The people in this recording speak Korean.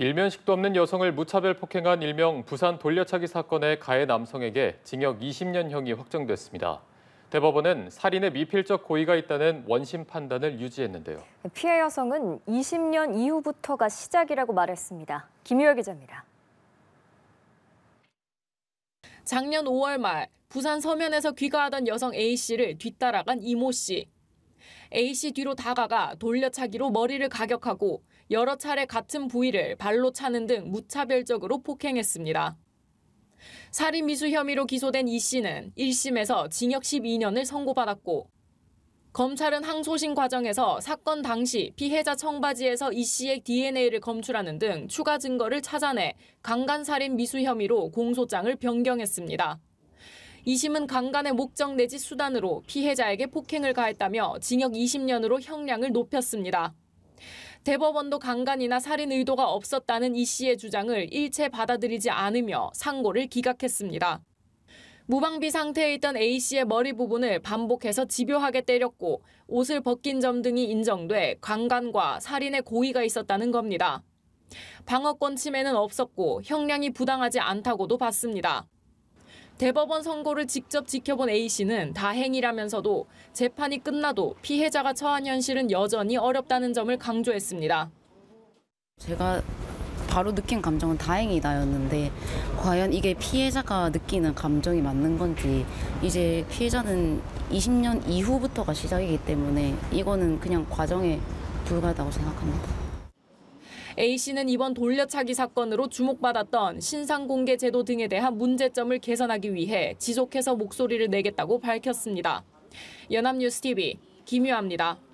일면식도 없는 여성을 무차별 폭행한 일명 부산 돌려차기 사건의 가해 남성에게 징역 20년형이 확정됐습니다. 대법원은 살인의 미필적 고의가 있다는 원심 판단을 유지했는데요. 피해 여성은 20년 이후부터가 시작이라고 말했습니다. 김유열 기자입니다. 작년 5월 말 부산 서면에서 귀가하던 여성 A씨를 뒤따라간 이모 씨. A씨 뒤로 다가가 돌려차기로 머리를 가격하고 여러 차례 같은 부위를 발로 차는 등 무차별적으로 폭행했습니다. 살인 미수 혐의로 기소된 E씨는 1심에서 징역 12년을 선고받았고 검찰은 항소심 과정에서 사건 당시 피해자 청바지에서 E씨의 DNA를 검출하는 등 추가 증거를 찾아내 강간살인 미수 혐의로 공소장을 변경했습니다. 이심은 강간의 목적 내지 수단으로 피해자에게 폭행을 가했다며 징역 20년으로 형량을 높였습니다. 대법원도 강간이나 살인 의도가 없었다는 이 씨의 주장을 일체 받아들이지 않으며 상고를 기각했습니다. 무방비 상태에 있던 A 씨의 머리 부분을 반복해서 집요하게 때렸고 옷을 벗긴 점 등이 인정돼 강간과 살인의 고의가 있었다는 겁니다. 방어권 침해는 없었고 형량이 부당하지 않다고도 봤습니다. 대법원 선고를 직접 지켜본 A씨는 다행이라면서도 재판이 끝나도 피해자가 처한 현실은 여전히 어렵다는 점을 강조했습니다. 제가 바로 느낀 감정은 다행이다였는데 과연 이게 피해자가 느끼는 감정이 맞는 건지 이제 피해자는 20년 이후부터가 시작이기 때문에 이거는 그냥 과정에 불과하다고 생각합니다. A씨는 이번 돌려차기 사건으로 주목받았던 신상공개 제도 등에 대한 문제점을 개선하기 위해 지속해서 목소리를 내겠다고 밝혔습니다. 연합뉴스TV 김유아입니다.